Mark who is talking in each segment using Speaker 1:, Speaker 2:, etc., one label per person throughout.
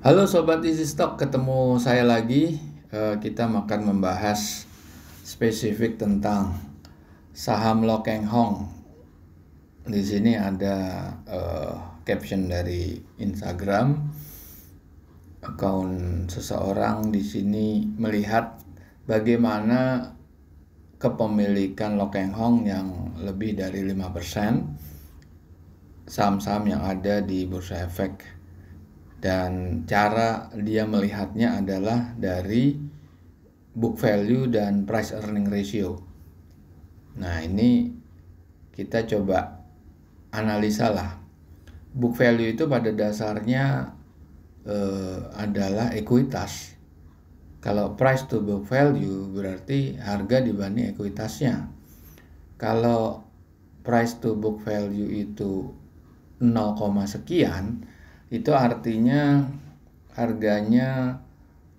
Speaker 1: Halo Sobat Easy Stock, ketemu saya lagi. Eh, kita akan membahas spesifik tentang saham Lokeng Hong. Di sini ada uh, caption dari Instagram. Akun seseorang di sini melihat bagaimana kepemilikan Lokeng Hong yang lebih dari 5% saham-saham yang ada di Bursa Efek dan cara dia melihatnya adalah dari book value dan price earning ratio. Nah, ini kita coba analisa lah. Book value itu pada dasarnya eh, adalah ekuitas. Kalau price to book value berarti harga dibanding ekuitasnya. Kalau price to book value itu 0, sekian, itu artinya harganya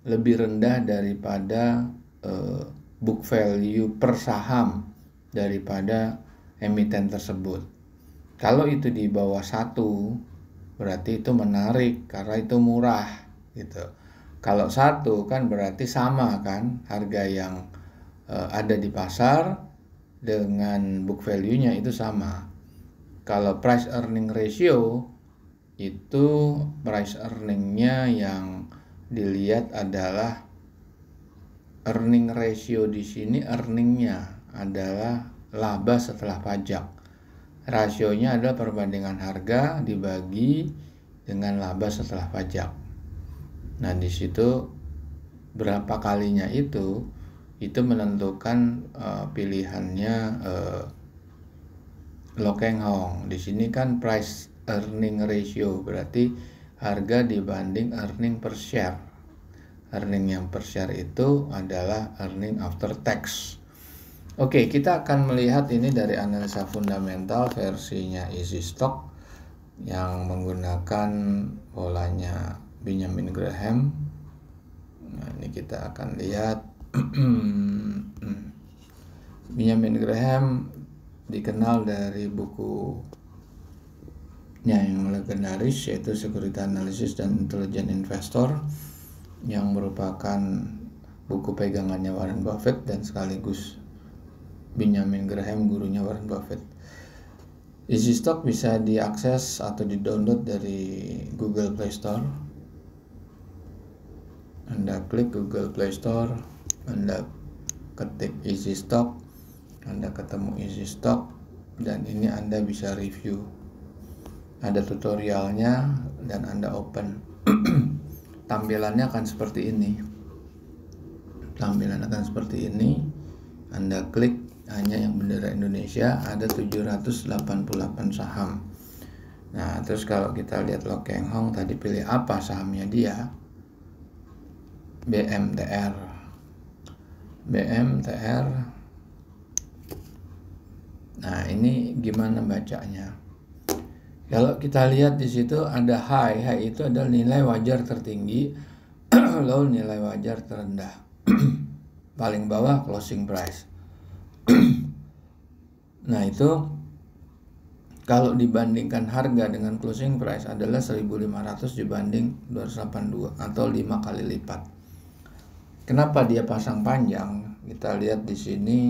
Speaker 1: lebih rendah daripada eh, book value per saham daripada emiten tersebut. Kalau itu di bawah satu, berarti itu menarik karena itu murah gitu. Kalau satu kan berarti sama kan harga yang e, ada di pasar dengan book value-nya itu sama. Kalau price earning ratio itu price earningnya yang dilihat adalah earning ratio di sini earningnya adalah laba setelah pajak rasionya adalah perbandingan harga dibagi dengan laba setelah pajak nah di situ berapa kalinya itu itu menentukan uh, pilihannya uh, hong di sini kan price earning ratio berarti harga dibanding earning per share earning yang per share itu adalah earning after tax Oke kita akan melihat ini dari analisa fundamental versinya easy stock yang menggunakan polanya Benjamin Graham nah ini kita akan lihat Benjamin Graham dikenal dari buku Ya, yang legendaris yaitu Security Analysis dan Intelligent Investor yang merupakan buku pegangannya Warren Buffett dan sekaligus Benjamin Graham gurunya Warren Buffett. Easy Stock bisa diakses atau di download dari Google Play Store. Anda klik Google Play Store, Anda ketik Easy Stock, Anda ketemu Easy Stock dan ini Anda bisa review ada tutorialnya dan Anda open. Tampilannya akan seperti ini. Tampilan akan seperti ini. Anda klik hanya yang bendera Indonesia ada 788 saham. Nah, terus kalau kita lihat Lo Keng Hong tadi pilih apa sahamnya dia? BMTR. BMTR. Nah, ini gimana bacanya? Kalau kita lihat di situ ada high, high itu adalah nilai wajar tertinggi, low nilai wajar terendah. Paling bawah closing price. nah, itu kalau dibandingkan harga dengan closing price adalah 1500 dibanding 282 atau 5 kali lipat. Kenapa dia pasang panjang? Kita lihat di sini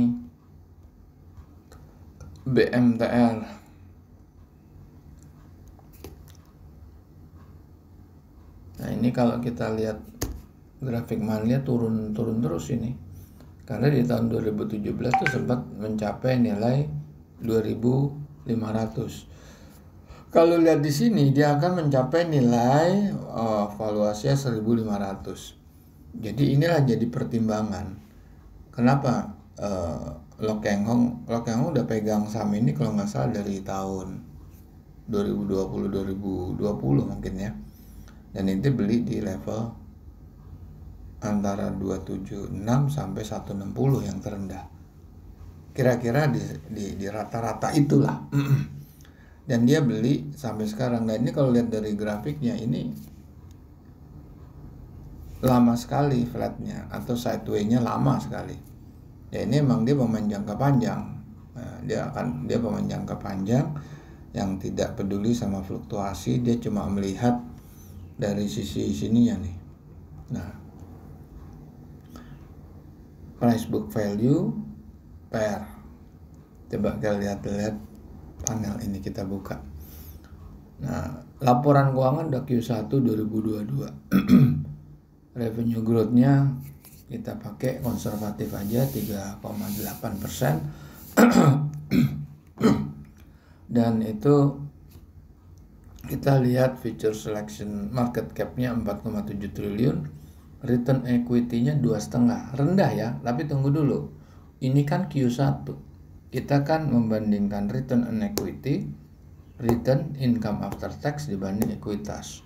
Speaker 1: BMTR Nah ini kalau kita lihat grafik monthly turun-turun terus ini. Karena di tahun 2017 itu sempat mencapai nilai 2500. Kalau lihat di sini dia akan mencapai nilai oh, eh, valuasinya 1500. Jadi inilah jadi pertimbangan. Kenapa uh, eh, Lo Hong, Lokeng Hong udah pegang saham ini kalau nggak salah dari tahun 2020 2020 mungkin ya dan itu beli di level antara 276 sampai 160 yang terendah kira-kira di, di, di rata-rata itulah dan dia beli sampai sekarang nah ini kalau lihat dari grafiknya ini lama sekali flatnya atau sideway-nya lama sekali ya ini emang dia pemain jangka panjang nah, dia akan dia pemain jangka panjang yang tidak peduli sama fluktuasi dia cuma melihat dari sisi sininya nih. Nah, price book value per. Coba kita lihat-lihat panel ini kita buka. Nah, laporan keuangan udah Q1 2022. Revenue growth-nya kita pakai konservatif aja 3,8 persen. Dan itu kita lihat future selection market cap-nya 4,7 triliun, return equity-nya setengah Rendah ya, tapi tunggu dulu. Ini kan Q1. Kita kan membandingkan return on equity, return income after tax dibanding ekuitas.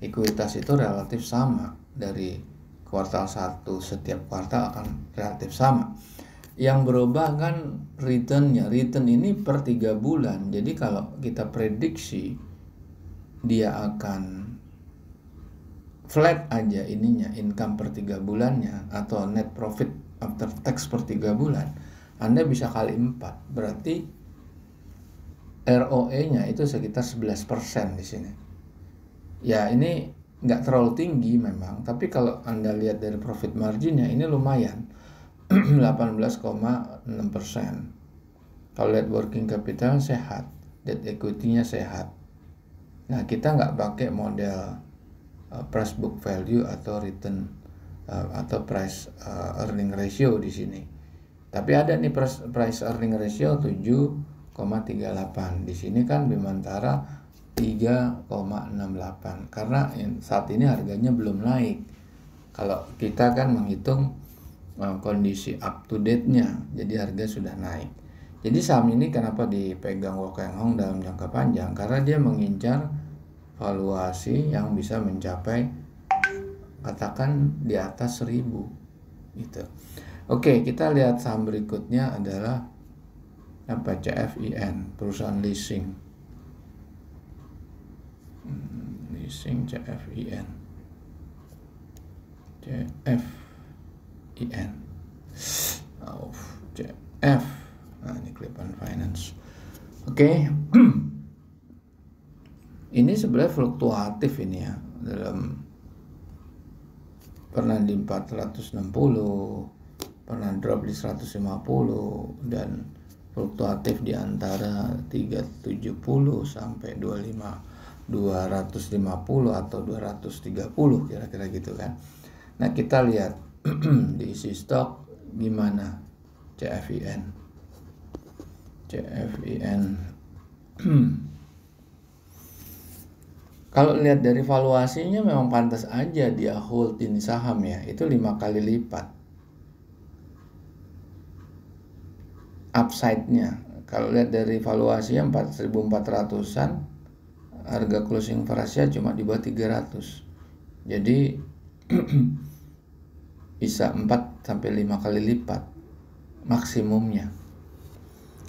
Speaker 1: Ekuitas itu relatif sama dari kuartal 1 setiap kuartal akan relatif sama. Yang berubah kan returnnya, return ini per 3 bulan. Jadi kalau kita prediksi dia akan flat aja ininya income per tiga bulannya atau net profit after tax per tiga bulan Anda bisa kali empat berarti ROE nya itu sekitar 11% di sini ya ini nggak terlalu tinggi memang tapi kalau Anda lihat dari profit marginnya ini lumayan 18,6% kalau lihat working capital sehat debt equity nya sehat Nah, kita nggak pakai model uh, price book value atau return uh, atau price uh, earning ratio di sini. Tapi ada nih price, price earning ratio 7,38. Di sini kan Bimantara 3,68 karena saat ini harganya belum naik. Kalau kita kan menghitung uh, kondisi up to date-nya, jadi harga sudah naik. Jadi saham ini kenapa dipegang Wokeng Hong dalam jangka panjang? Karena dia mengincar valuasi yang bisa mencapai katakan di atas 1000 gitu. Oke, kita lihat saham berikutnya adalah apa CFIN, perusahaan leasing. Hmm, leasing CFIN. CFIN. Oh, CF. Nah, ini clipan Finance. Oke. Okay. ini sebenarnya fluktuatif ini ya dalam pernah di 460 pernah drop di 150 dan fluktuatif di antara 370 sampai 25 250 atau 230 kira-kira gitu kan nah kita lihat diisi stok gimana CFIN CFIN Kalau lihat dari valuasinya memang pantas aja dia hold ini saham ya, itu lima kali lipat. Upside-nya, kalau lihat dari valuasinya 4.400-an, harga closing price-nya cuma di bawah 300. Jadi bisa 4 sampai 5 kali lipat maksimumnya.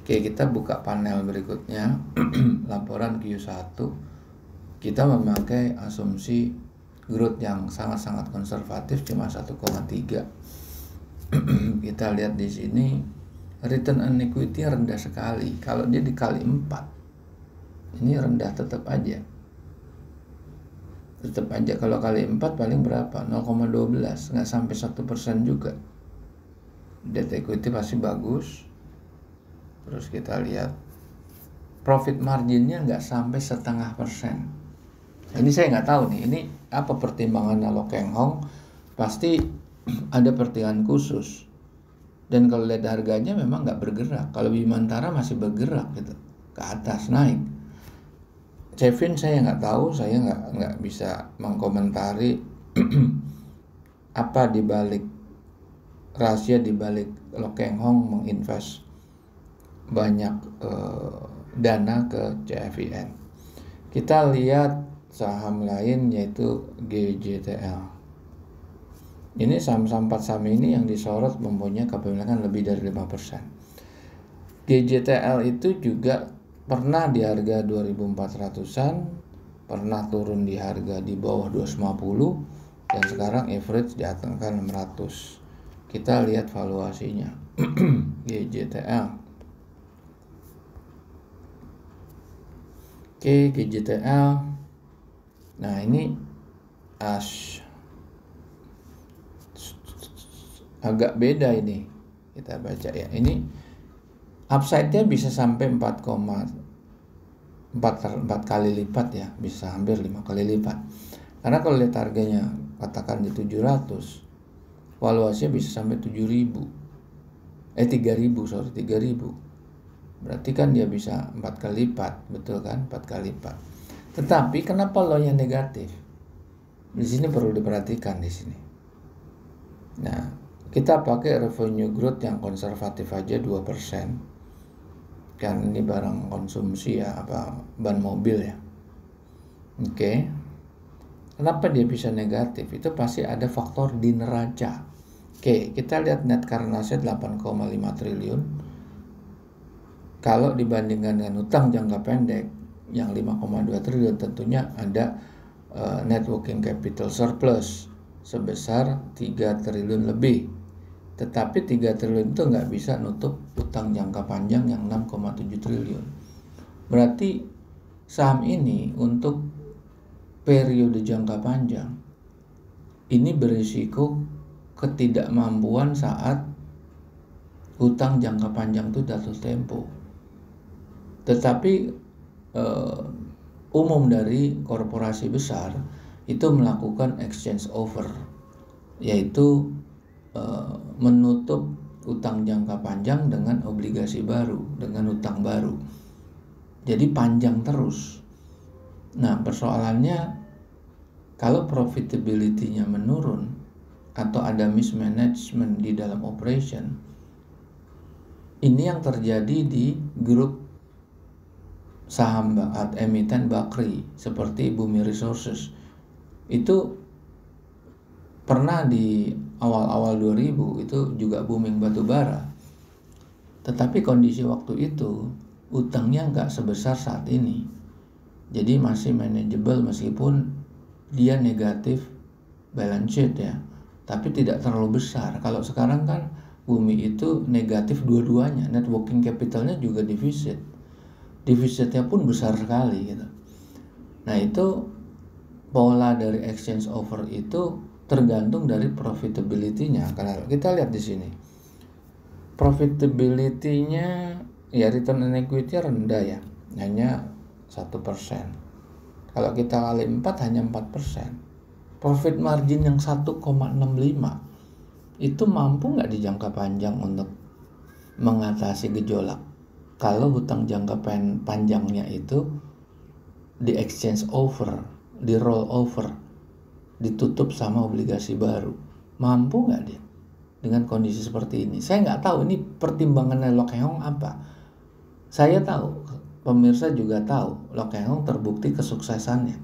Speaker 1: Oke, kita buka panel berikutnya, laporan Q1 kita memakai asumsi growth yang sangat-sangat konservatif cuma 1,3 kita lihat di sini return on equity rendah sekali kalau dia dikali 4 ini rendah tetap aja tetap aja kalau kali 4 paling berapa 0,12 nggak sampai 1% juga debt equity pasti bagus terus kita lihat profit marginnya nggak sampai setengah persen ini saya nggak tahu nih ini apa pertimbangan Lo Keng Hong pasti ada pertimbangan khusus dan kalau lihat harganya memang nggak bergerak kalau Bimantara masih bergerak gitu ke atas naik Chevin saya nggak tahu saya nggak nggak bisa mengkomentari apa dibalik rahasia dibalik Lo Keng Hong menginvest banyak uh, dana ke CFIN kita lihat saham lain yaitu GJTL. Ini saham-saham 4 saham ini yang disorot mempunyai kepemilikan lebih dari 5%. GJTL itu juga pernah di harga 2400-an, pernah turun di harga di bawah 250 dan sekarang average di atas 600. Kita lihat valuasinya. GJTL Oke, okay, GJTL Nah ini as agak beda ini kita baca ya ini upside-nya bisa sampai 4, 4, 4 kali lipat ya bisa hampir 5 kali lipat karena kalau lihat harganya katakan di 700 valuasinya bisa sampai 7000 eh 3000 sorry 3000 berarti kan dia bisa 4 kali lipat betul kan 4 kali lipat tetapi kenapa lo yang negatif? Di sini perlu diperhatikan di sini. Nah, kita pakai revenue growth yang konservatif aja 2%. Kan ini barang konsumsi ya, apa ban mobil ya. Oke. Okay. Kenapa dia bisa negatif? Itu pasti ada faktor di neraca. Oke, okay, kita lihat net current asset 8,5 triliun. Kalau dibandingkan dengan utang jangka pendek yang 5,2 triliun tentunya ada uh, eh, networking capital surplus sebesar 3 triliun lebih. Tetapi 3 triliun itu nggak bisa nutup utang jangka panjang yang 6,7 triliun. Berarti saham ini untuk periode jangka panjang ini berisiko ketidakmampuan saat utang jangka panjang itu jatuh tempo. Tetapi uh, umum dari korporasi besar itu melakukan exchange over yaitu uh, menutup utang jangka panjang dengan obligasi baru dengan utang baru jadi panjang terus nah persoalannya kalau profitability-nya menurun atau ada mismanagement di dalam operation ini yang terjadi di grup saham at emiten Bakri seperti Bumi Resources itu pernah di awal-awal 2000 itu juga booming batu bara tetapi kondisi waktu itu utangnya nggak sebesar saat ini jadi masih manageable meskipun dia negatif balance sheet ya tapi tidak terlalu besar kalau sekarang kan bumi itu negatif dua-duanya Networking capitalnya juga defisit Defisitnya pun besar sekali gitu. Nah itu pola dari exchange over itu tergantung dari profitability-nya. Karena kita lihat di sini, profitability-nya ya return on equity rendah ya, hanya satu persen. Kalau kita kali 4 hanya 4 persen. Profit margin yang 1,65 itu mampu nggak di jangka panjang untuk mengatasi gejolak kalau hutang jangka pen panjangnya itu di exchange over, di roll over, ditutup sama obligasi baru. Mampu nggak dia dengan kondisi seperti ini? Saya nggak tahu ini pertimbangannya Lokeong apa. Saya tahu, pemirsa juga tahu, Lokeong terbukti kesuksesannya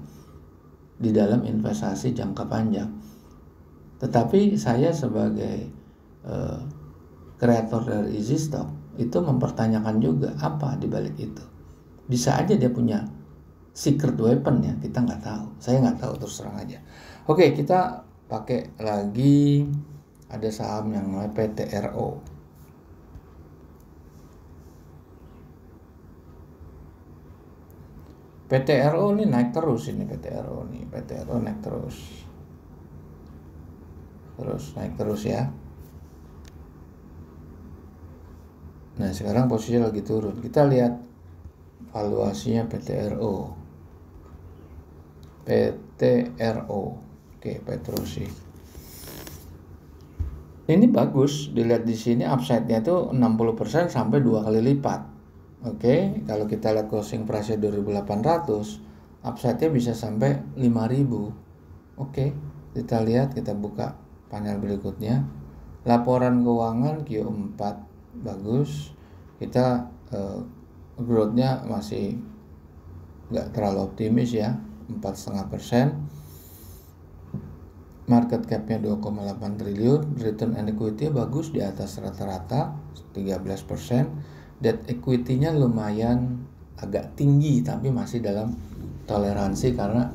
Speaker 1: di dalam investasi jangka panjang. Tetapi saya sebagai kreator eh, uh, dari stock itu mempertanyakan juga apa di balik itu. Bisa aja dia punya secret weapon ya, kita nggak tahu. Saya nggak tahu terus terang aja. Oke, kita pakai lagi ada saham yang namanya PTRO. PTRO ini naik terus ini PTRO nih, PTRO naik terus. Terus naik terus ya. Nah, sekarang posisi lagi turun. Kita lihat valuasinya PTRO. PTRO. Oke, Petrosi. Ini bagus, dilihat di sini upside-nya itu 60% sampai dua kali lipat. Oke, kalau kita lihat closing price-nya 2800, upside-nya bisa sampai 5000. Oke, kita lihat kita buka panel berikutnya. Laporan keuangan Q4 bagus kita uh, growthnya masih nggak terlalu optimis ya empat setengah persen market capnya 2,8 triliun return and equity bagus di atas rata-rata 13 persen debt equity-nya lumayan agak tinggi tapi masih dalam toleransi karena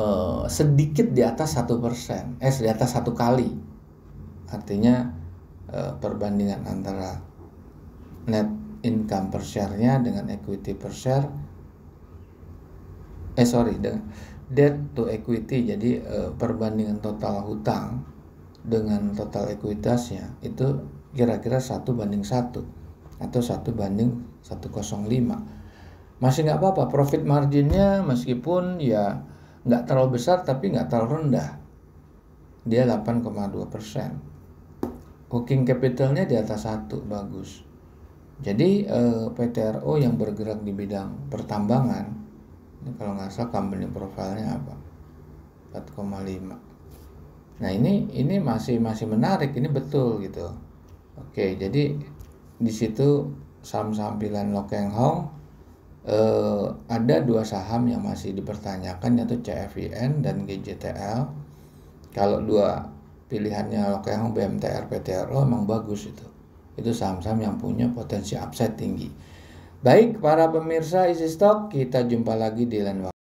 Speaker 1: uh, sedikit di atas satu persen eh di atas satu kali artinya Eh, perbandingan antara net income per share-nya dengan equity per share eh sorry dengan debt to equity jadi eh, perbandingan total hutang dengan total ekuitasnya itu kira-kira satu banding satu atau satu banding 105 masih nggak apa-apa profit marginnya meskipun ya nggak terlalu besar tapi nggak terlalu rendah dia 8,2 persen working capitalnya di atas satu bagus jadi eh, PTRO yang bergerak di bidang pertambangan ini kalau nggak salah company profilnya apa 4,5 nah ini ini masih masih menarik ini betul gitu oke jadi di situ saham-saham pilihan Lokeng Hong eh, ada dua saham yang masih dipertanyakan yaitu CFIN dan GJTL kalau dua pilihannya kalau yang BMTR, PTRO oh, emang bagus itu. Itu saham-saham yang punya potensi upside tinggi. Baik, para pemirsa isi stok, kita jumpa lagi di lain waktu.